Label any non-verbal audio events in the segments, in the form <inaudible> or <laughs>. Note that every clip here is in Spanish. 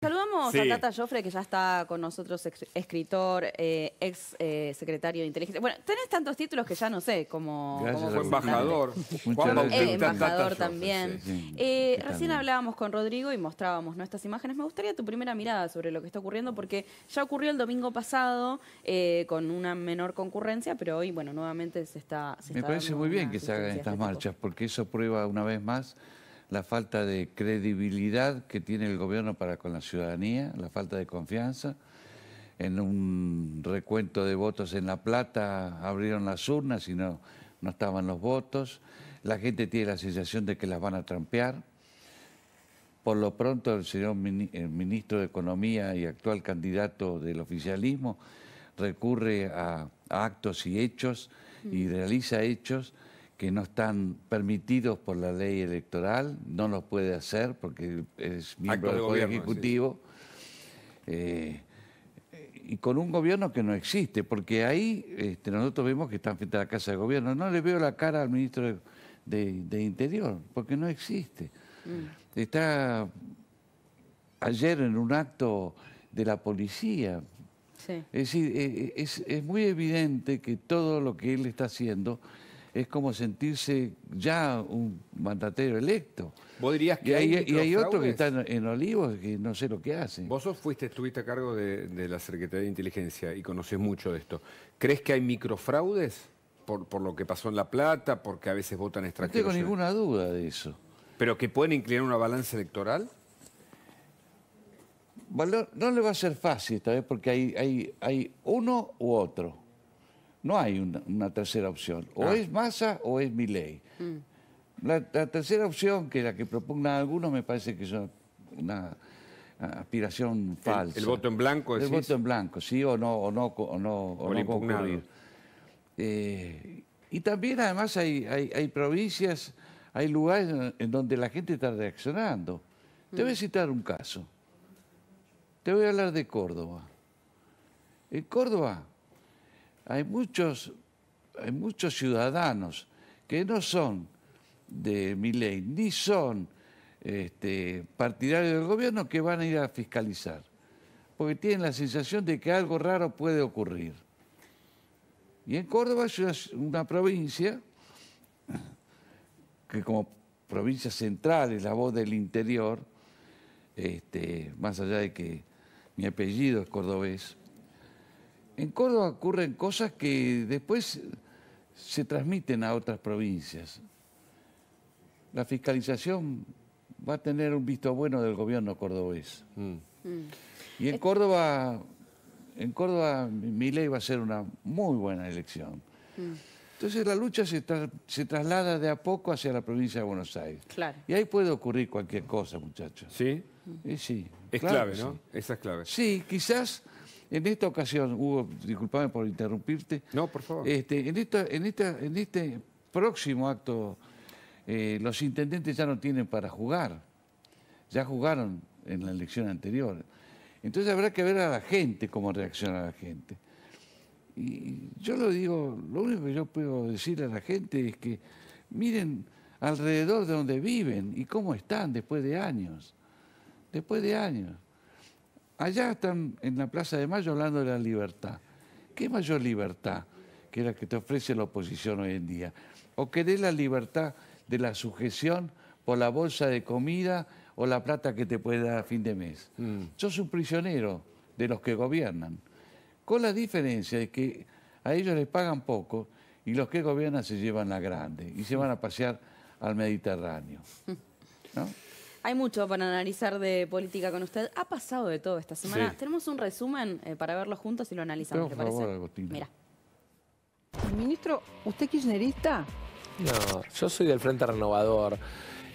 Saludamos a Tata Joffre, que ya está con nosotros, escritor, eh, ex eh, secretario de inteligencia. Bueno, tenés tantos títulos que ya no sé, como... como fue embajador. Eh, embajador también. recién hablábamos con Rodrigo y mostrábamos nuestras imágenes. Me gustaría tu primera mirada sobre lo que está ocurriendo, porque ya ocurrió el domingo pasado con una menor concurrencia, pero hoy, bueno, nuevamente se está... Me parece muy bien que se hagan estas este marchas, porque eso prueba una vez más la falta de credibilidad que tiene el gobierno para con la ciudadanía, la falta de confianza. En un recuento de votos en La Plata abrieron las urnas y no, no estaban los votos. La gente tiene la sensación de que las van a trampear. Por lo pronto, el señor ministro de Economía y actual candidato del oficialismo recurre a actos y hechos y mm. realiza hechos que no están permitidos por la ley electoral, no los puede hacer porque es miembro del Poder Ejecutivo, eh, y con un gobierno que no existe, porque ahí este, nosotros vemos que están frente a la Casa de Gobierno, no le veo la cara al ministro de, Interior, porque no existe. Mm. Está ayer en un acto de la policía. Es eh, eh, es, es muy evidente que todo lo que él está haciendo es como sentirse ya un mandatero electo. ¿Vos dirías que y hay, otros que están en Olivos que no sé lo que hacen. Vos fuiste, estuviste a cargo de, la Secretaría de Inteligencia y conocés mucho de esto. ¿Crees que hay microfraudes por, lo que pasó en La Plata, porque a veces votan extranjeros? No tengo ninguna duda de eso. ¿Pero que pueden inclinar una balanza electoral? no le va a ser fácil esta vez porque hay, hay, hay uno u otro. No hay una, tercera opción. O ah. es masa o es mi mm. ley. La, tercera opción, que es la que propugna algunos, me parece que es una aspiración falsa. El, voto en blanco, El voto en blanco, sí o no, o no, o no, eh, y también además hay, provincias, hay lugares en donde la gente está reaccionando. Te voy a mm. citar un caso. Te voy a hablar de Córdoba. En Córdoba hay muchos, hay muchos ciudadanos que no son de mi ley, ni son este, partidarios del gobierno que van a ir a fiscalizar, porque tienen la sensación de que algo raro puede ocurrir. Y en Córdoba es una provincia que como provincia central es la voz del interior, este, más allá de que mi apellido es cordobés, en Córdoba ocurren cosas que después se transmiten a otras provincias. La fiscalización va a tener un visto bueno del gobierno cordobés. Mm. Y en eh. Córdoba, en Córdoba mi ley va a ser una muy buena elección. Mm. Entonces la lucha se, traslada de a poco hacia la provincia de Buenos Aires. Y ahí puede ocurrir cualquier cosa, muchachos. ¿Sí? sí. Es clave, ¿no? Esa es clave. Sí, quizás en esta ocasión, Hugo, disculpame por interrumpirte. No, por favor. Este, en, este próximo acto, eh, los intendentes ya no tienen para jugar. Ya jugaron en la elección anterior. Entonces habrá que ver a la gente cómo reacciona la gente. Y yo lo digo, lo único que yo puedo decirle a la gente es que miren alrededor de donde viven y cómo están después de años. Después de años. Allá están en la Plaza de Mayo hablando de la libertad. ¿Qué mayor libertad que la que te ofrece la oposición hoy en día? ¿O querés la libertad de la sujeción por la bolsa de comida o la plata que te puede dar a fin de mes? Yo mm. soy un prisionero de los que gobiernan. Con la diferencia de que a ellos les pagan poco y los que gobiernan se llevan la grande y se van a pasear al Mediterráneo. ¿no? Hay mucho para analizar de política con usted. Ha pasado de todo esta semana. Tenemos un resumen eh, para verlo juntos y lo analizamos, ¿te parece? Mira. Ministro, ¿usted kirchnerista? No, yo soy del Frente Renovador.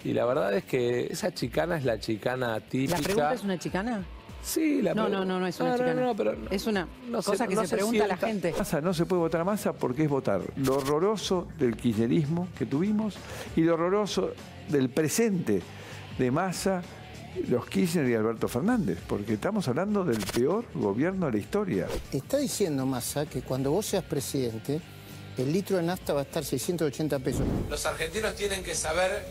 Y la verdad es que esa chicana es la chicana típica. ¿La pregunta es una chicana? Sí, la No, no, no, no es una chicana. No, no, pero es una cosa que se, pregunta a la gente. no se puede votar a masa porque es votar lo horroroso del kirchnerismo que tuvimos y lo horroroso del presente de Massa, los Kirchner y Alberto Fernández, porque estamos hablando del peor gobierno de la historia. Está diciendo Massa que cuando vos seas presidente, el litro de nafta va a estar 680 pesos. Los argentinos tienen que saber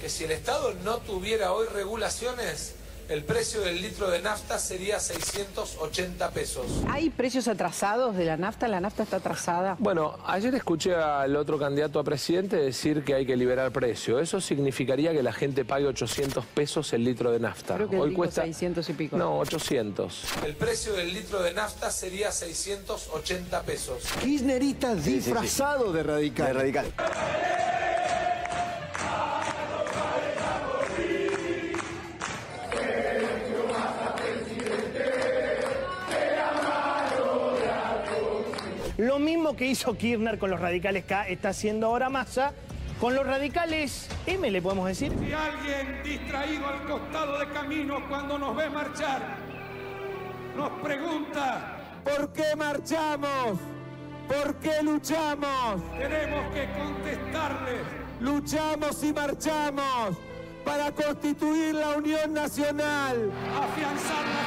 que si el Estado no tuviera hoy regulaciones, el precio del litro de nafta sería 680 pesos. ¿Hay precios atrasados de la nafta? ¿La nafta está atrasada? Bueno, ayer escuché al otro candidato a presidente decir que hay que liberar precio. Eso significaría que la gente pague 800 pesos el litro de nafta. Hoy cuesta 600 y pico. No, 800. El precio del litro de nafta sería 680 pesos. Kirchnerita disfrazado radical. De radical. que hizo Kirchner con los radicales K está haciendo ahora Massa con los radicales M, le podemos decir. Si alguien distraído al costado de camino cuando nos ve marchar, nos pregunta, ¿por qué marchamos? ¿Por qué luchamos? Tenemos que contestarles. Luchamos y marchamos para constituir la Unión Nacional. Afianzar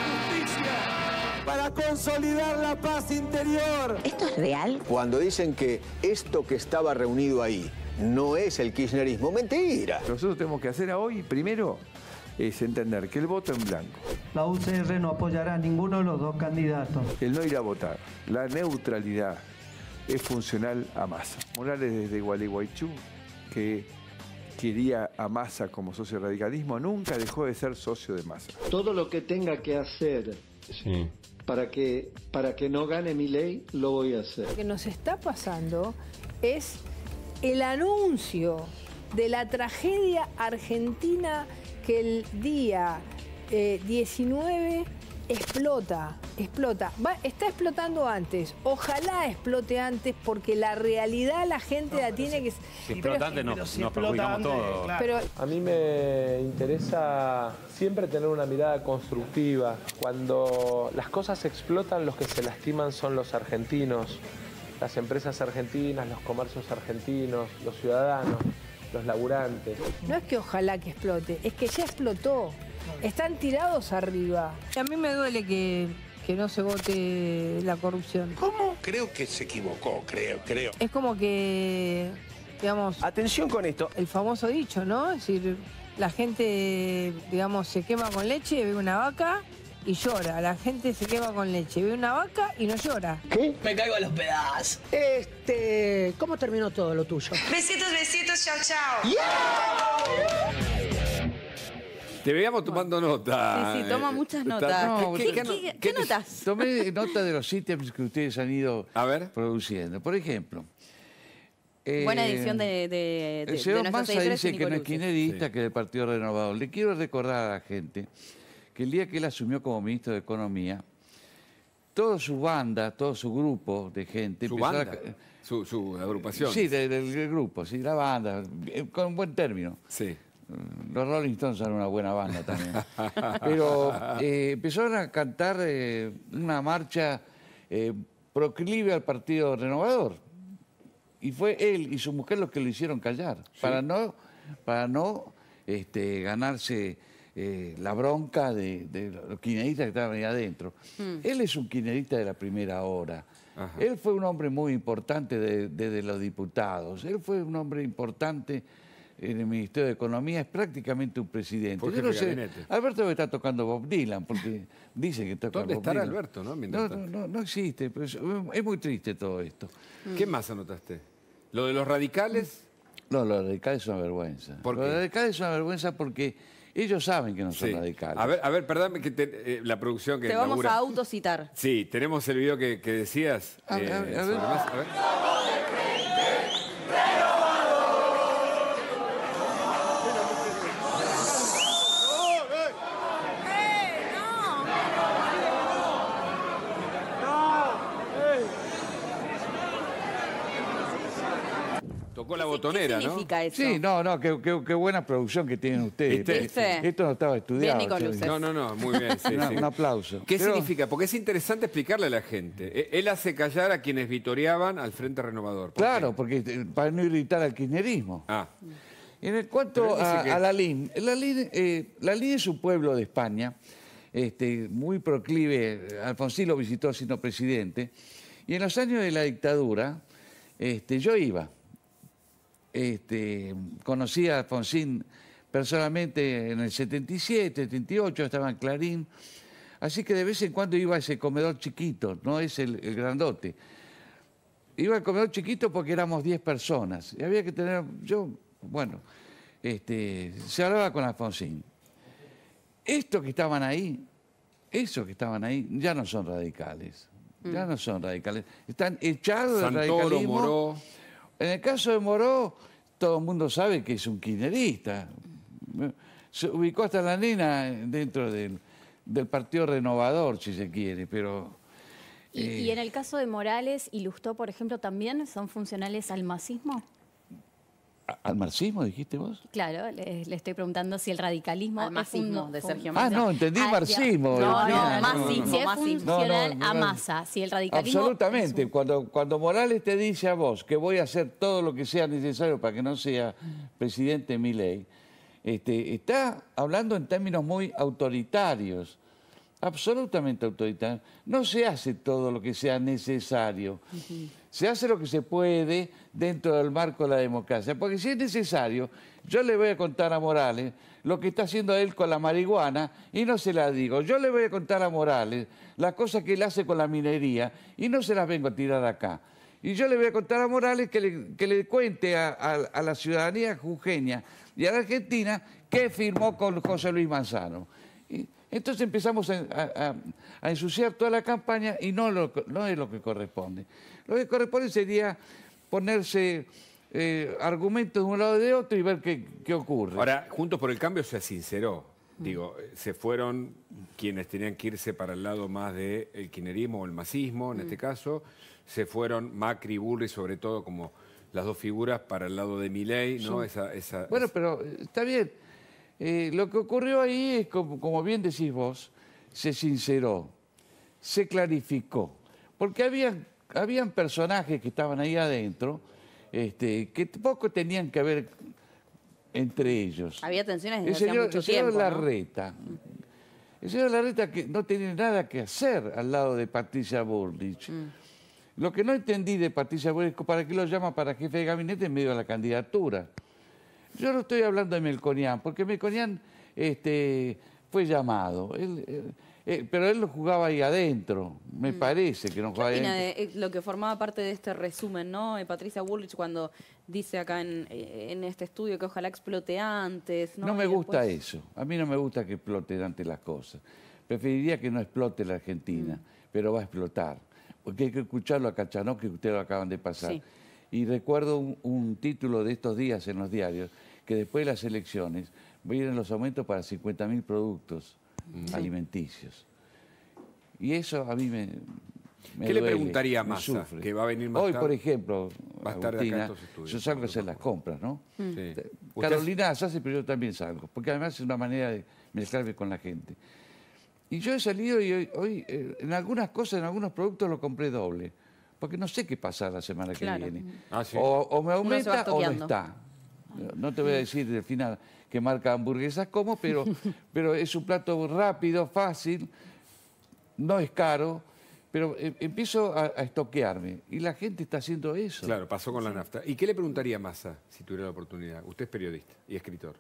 para consolidar la paz interior. ¿Esto es real? Cuando dicen que esto que estaba reunido ahí no es el kirchnerismo, mentira. Nosotros tenemos que hacer hoy, primero, es entender que el voto en blanco. La UCR no apoyará a ninguno de los dos candidatos. El no ir a votar, la neutralidad es funcional a masa. Morales desde Gualeguaychú, que quería a Massa como socio radicalismo, nunca dejó de ser socio de masa. Todo lo que tenga que hacer sí para que, para que no gane mi ley, lo voy a hacer. Lo que nos está pasando es el anuncio de la tragedia argentina que el día 19 eh, explota, explota. está explotando antes. Ojalá explote antes porque la realidad la gente la tiene que... Si explota antes nos, perjudicamos todos. Pero... A mí me interesa siempre tener una mirada constructiva. Cuando las cosas explotan, los que se lastiman son los argentinos, las empresas argentinas, los comercios argentinos, los ciudadanos, los laburantes. No es que ojalá que explote, es que ya explotó. Están tirados arriba. A mí me duele que, no se vote la corrupción. ¿Cómo? Creo que se equivocó, creo, creo. Es como que, digamos... Atención con esto. El famoso dicho, ¿no? Es decir, la gente, digamos, se quema con leche, ve una vaca y llora. La gente se quema con leche, ve una vaca y no llora. ¿Qué? Me caigo a los pedazos. Este, ¿cómo terminó todo lo tuyo? Besitos, besitos, chao, chao. Te veíamos tomando nota. Sí, sí, toma eh, muchas notas. ¿Qué, notas? Tomé nota de los ítems que ustedes han ido produciendo. Por ejemplo... Buena eh, edición de, de, el señor de dice que no es kirchnerista, que que del Partido Renovador. Le quiero recordar a la gente que el día que él asumió como ministro de Economía, toda su banda, todo su grupo de gente... ¿Su banda? Su, agrupación? Sí, del, del, grupo, sí, la banda, eh, con buen término. Sí. Los Rolling Stones son una buena banda también. <laughs> Pero eh, empezaron a cantar eh, una marcha eh, proclive al Partido Renovador. Y fue él y su mujer los que lo hicieron callar, para no, para no este, ganarse la bronca de, los quineristas que estaban ahí adentro. Hmm. Él es un quinerista de la primera hora. Él fue un hombre muy importante desde los diputados. Él fue un hombre importante en el Ministerio de Economía, es prácticamente un presidente. Yo no Alberto está tocando Bob Dylan, porque <laughs> dice que toca ¿Dónde Bob Alberto, no? No, no, existe. es, muy triste todo esto. Mm. ¿Qué más anotaste? ¿Lo de los radicales? No, los radicales son una vergüenza. ¿Por qué? Los radicales son una vergüenza porque... Ellos saben que no son radicales. A ver, a perdame que eh, la producción que Te vamos a autocitar. Sí, tenemos el video que, decías. A ver, a eh, ver. ¿Qué Sí, no, no, qué, buena producción que tienen ustedes. Esto no estaba estudiado. No, no, no, muy bien. <laughs> un aplauso. ¿Qué significa? Porque es interesante explicarle a la gente. E, él hace callar a quienes vitoreaban al Frente Renovador. Claro, porque eh, para no irritar al kirchnerismo. Ah, En el cuanto a, la LIN, la es un pueblo de España, este, muy proclive, Alfonsín lo visitó siendo presidente, y en los años de la dictadura este, yo iba, este, conocí a Alfonsín personalmente en el 77, 78, estaba en Clarín. Así que de vez en cuando iba a ese comedor chiquito, no es el, grandote. Iba al comedor chiquito porque éramos 10 personas. Y había que tener, yo, bueno, este, se hablaba con Alfonsín. Estos que estaban ahí, esos que estaban ahí, ya no son radicales. Ya mm. no son radicales. Están echados del radicalismo. En el caso de Moró, todo el mundo sabe que es un kirchnerista. Se ubicó hasta la nena dentro del, partido renovador, si se quiere, pero... ¿Y, ¿Y, eh, en el caso de Morales y Lustó, por ejemplo, también son funcionales al masismo? ¿Al marxismo dijiste vos? Claro, le, estoy preguntando si el radicalismo. Al marxismo de Sergio Ah, no, entendí ah, marxismo. No, no, marxismo. Si es funcional a masa, si el radicalismo. Absolutamente. Cuando, cuando Morales te dice a vos que voy a hacer todo lo que sea necesario para que no sea presidente ley, este, está hablando en términos muy autoritarios absolutamente autoritarios. No se hace todo lo que sea necesario se hace lo que se puede dentro del marco de la democracia. Porque si es necesario, yo le voy a contar a Morales lo que está haciendo él con la marihuana y no se la digo. Yo le voy a contar a Morales las cosas que él hace con la minería y no se las vengo a tirar acá. Y yo le voy a contar a Morales que le, cuente a, la ciudadanía jujeña y a la Argentina que firmó con José Luis Manzano. Entonces empezamos a, ensuciar toda la campaña y no, lo, es lo que corresponde. Lo que corresponde sería ponerse eh, argumentos de un lado y de otro y ver qué, ocurre. Ahora, Juntos por el Cambio se sinceró. Digo, se fueron quienes tenían que irse para el lado más del kinerismo o el masismo, en este mm. caso. Se fueron Macri y Burri, sobre todo, como las dos figuras para el lado de Milei, ¿no? Esa, bueno, pero eh, está bien. Eh, lo que ocurrió ahí es, como, bien decís vos, se sinceró, se clarificó, porque habían, habían personajes que estaban ahí adentro este, que poco tenían que ver entre ellos. Había tensiones desde el señor, el señor Larreta. El señor Larreta que no tenía nada que hacer al lado de Patricia Burlich. Mm. Lo que no entendí de Patricia Burlich, ¿para qué lo llama para jefe de gabinete en medio de la candidatura? Yo no estoy hablando de Melconian, porque Melconian este, fue llamado. pero él lo jugaba ahí adentro, me mm. parece que no jugaba ahí eh, lo que formaba parte de este resumen, ¿no? Eh, Patricia Woolrich cuando dice acá eh, en, este estudio que ojalá explote antes. No, me gusta eso. A mí no me gusta que explote antes las cosas. Preferiría que no explote la Argentina, mm. pero va a explotar. Porque hay que escucharlo a Cachanó, que ustedes lo acaban de pasar. Y recuerdo un título de estos días en los diarios que después de las elecciones vienen los aumentos para 50.000 productos mm. alimenticios. Y eso a mí me... ¿Qué le preguntaría a Que va a venir más Hoy, por ejemplo, a yo salgo a hacer las compras, ¿no? Mm. Carolina hace, pero yo también salgo, porque además es una manera de mezclarme con la gente. Y yo he salido y hoy, eh, en algunas cosas, en algunos productos lo compré doble, porque no sé qué pasa la semana que viene. Ah, o, o, me aumenta o no está no te voy a decir, final que marca hamburguesas como, pero, <laughs> pero es un plato rápido, fácil, no es caro, pero eh, empiezo a, estoquearme. Y la gente está haciendo eso. Claro, pasó con la nafta. ¿Y qué le preguntaría a Massa si tuviera la oportunidad? Usted es periodista y escritor.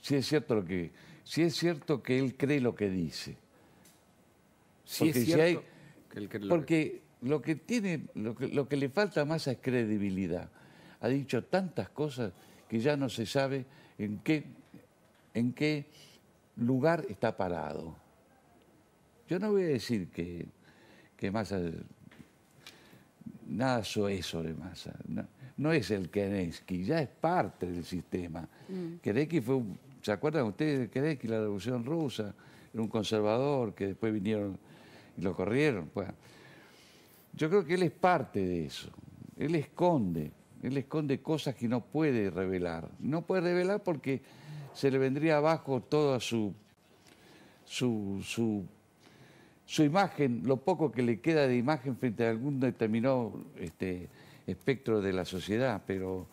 Si es cierto que, es cierto que él cree lo que dice. porque lo que... tiene, lo que le falta a Massa es credibilidad ha dicho tantas cosas que ya no se sabe en qué, en qué lugar está parado. Yo no voy a decir que, que Massa, nada soy sobre Massa, no, es el Kerensky, ya es parte del sistema. Mm. fue, ¿se acuerdan ustedes de Kerensky, la Revolución Rusa? Era un conservador que después vinieron y lo corrieron. yo creo que él es parte de eso, él esconde él esconde cosas que no puede revelar. No puede revelar porque se le vendría abajo toda su, su, su, imagen, lo poco que le queda de imagen frente a algún determinado este, espectro de la sociedad. Pero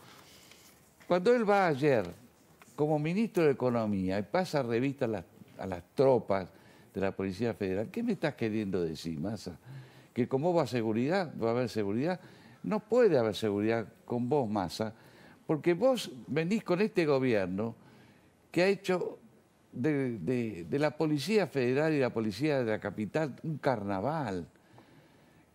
cuando él va ayer como ministro de Economía y pasa revista a las, a las tropas de la Policía Federal, ¿qué me estás queriendo decir, Massa? Que como va a seguridad, va a haber seguridad no puede haber seguridad con vos, Massa, porque vos venís con este gobierno que ha hecho de, la Policía Federal y la Policía de la Capital un carnaval,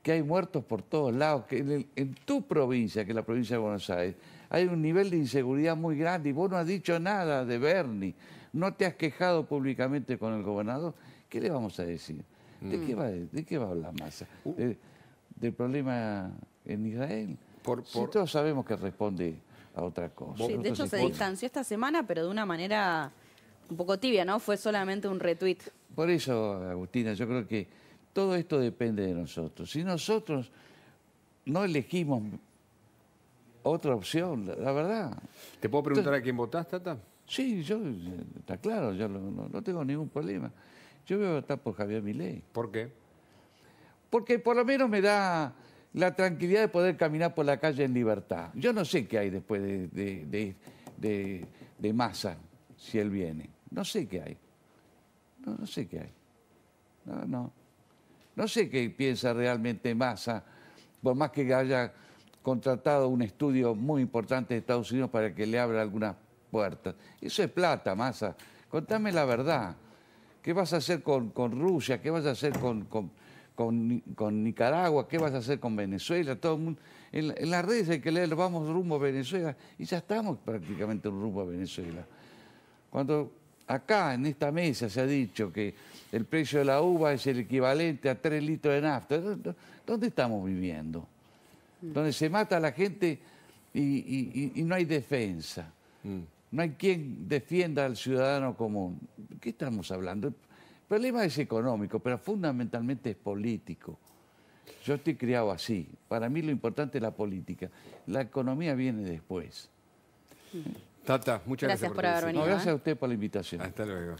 que hay muertos por todos lados, que en, tu provincia, que es la provincia de Buenos Aires, hay un nivel de inseguridad muy grande y vos no has dicho nada de Bernie, no te has quejado públicamente con el gobernador, ¿qué le vamos a decir? ¿De, mm. qué va, de qué va a hablar Massa? Uh. ¿Del problema en Israel. si todos sabemos que responde a otra cosa. Sí, de hecho se distanció esta semana, pero de una manera un poco tibia, ¿no? Fue solamente un retweet. Por eso, Agustina, yo creo que todo esto depende de nosotros. Si nosotros no elegimos otra opción, la verdad. ¿Te puedo preguntar a quién votás, Tata? Sí, yo, está claro, yo no, tengo ningún problema. Yo voy a votar por Javier Milei. ¿Por qué? Porque por lo menos me da la tranquilidad de poder caminar por la calle en libertad. Yo no sé qué hay después de, de, Massa, si él viene. No sé qué hay. No, sé qué hay. No, no. sé qué piensa realmente Massa, por más que haya contratado un estudio muy importante de Estados Unidos para que le abra algunas puertas. Eso es plata, Massa. Contame la verdad. ¿Qué vas a hacer con, Rusia? ¿Qué vas a hacer con con, Nicaragua, qué vas a hacer con Venezuela, todo el mundo. En, las redes hay que leer, vamos rumbo a Venezuela, y ya estamos prácticamente rumbo a Venezuela. Cuando acá en esta mesa se ha dicho que el precio de la uva es el equivalente a tres litros de nafta, ¿dónde estamos viviendo? Mm. Donde se mata a la gente y, no hay defensa. Mm. No hay quien defienda al ciudadano común. ¿Qué estamos hablando? El problema es económico, pero fundamentalmente es político. Yo estoy criado así. Para mí lo importante es la política. La economía viene después. Tata, muchas gracias, por, gracias ¿eh? a usted por la invitación. Hasta luego.